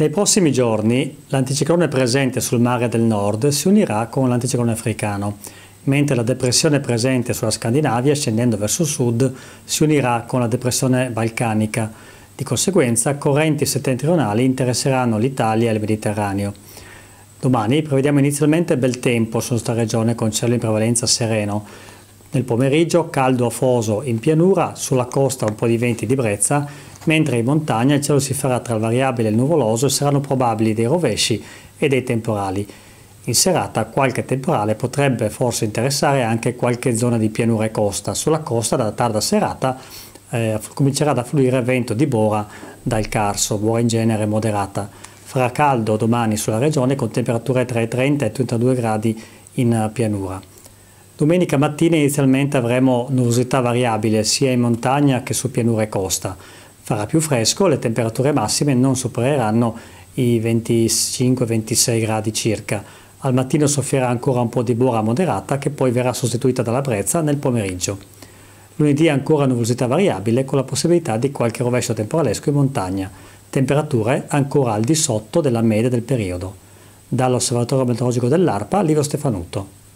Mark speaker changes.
Speaker 1: Nei prossimi giorni l'anticiclone presente sul mare del nord si unirà con l'anticiclone africano, mentre la depressione presente sulla Scandinavia scendendo verso sud si unirà con la depressione balcanica. Di conseguenza correnti settentrionali interesseranno l'Italia e il Mediterraneo. Domani prevediamo inizialmente bel tempo su questa regione con cielo in prevalenza sereno. Nel pomeriggio caldo afoso in pianura, sulla costa un po' di venti di brezza mentre in montagna il cielo si farà tra il variabile e il nuvoloso e saranno probabili dei rovesci e dei temporali. In serata qualche temporale potrebbe forse interessare anche qualche zona di pianura e costa. Sulla costa dalla tarda serata eh, comincerà ad affluire vento di bora dal Carso, bora in genere moderata. Farà caldo domani sulla regione con temperature tra i 30 e i 32 gradi in pianura. Domenica mattina inizialmente avremo nuvosità variabile sia in montagna che su pianura e costa farà più fresco, le temperature massime non supereranno i 25-26 gradi circa. Al mattino soffierà ancora un po' di buora moderata che poi verrà sostituita dalla brezza nel pomeriggio. Lunedì ancora nuvolosità variabile con la possibilità di qualche rovescio temporalesco in montagna, temperature ancora al di sotto della media del periodo. Dall'Osservatorio Meteorologico dell'ARPA, Livio Stefanuto.